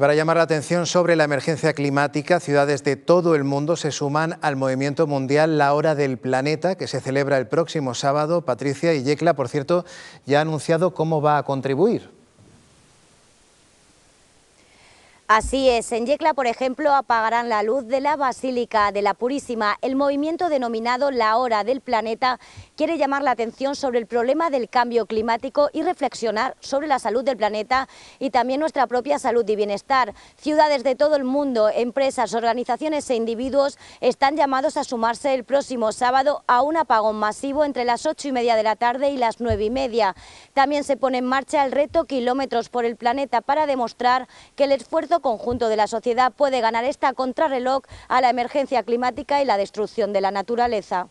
para llamar la atención sobre la emergencia climática, ciudades de todo el mundo se suman al movimiento mundial La Hora del Planeta, que se celebra el próximo sábado. Patricia y Yecla, por cierto, ya ha anunciado cómo va a contribuir. Así es, en Yecla, por ejemplo, apagarán la luz de la Basílica de la Purísima. El movimiento denominado La Hora del Planeta quiere llamar la atención sobre el problema del cambio climático y reflexionar sobre la salud del planeta y también nuestra propia salud y bienestar. Ciudades de todo el mundo, empresas, organizaciones e individuos están llamados a sumarse el próximo sábado a un apagón masivo entre las ocho y media de la tarde y las nueve y media. También se pone en marcha el reto Kilómetros por el Planeta para demostrar que el esfuerzo conjunto de la sociedad puede ganar esta contrarreloj a la emergencia climática y la destrucción de la naturaleza.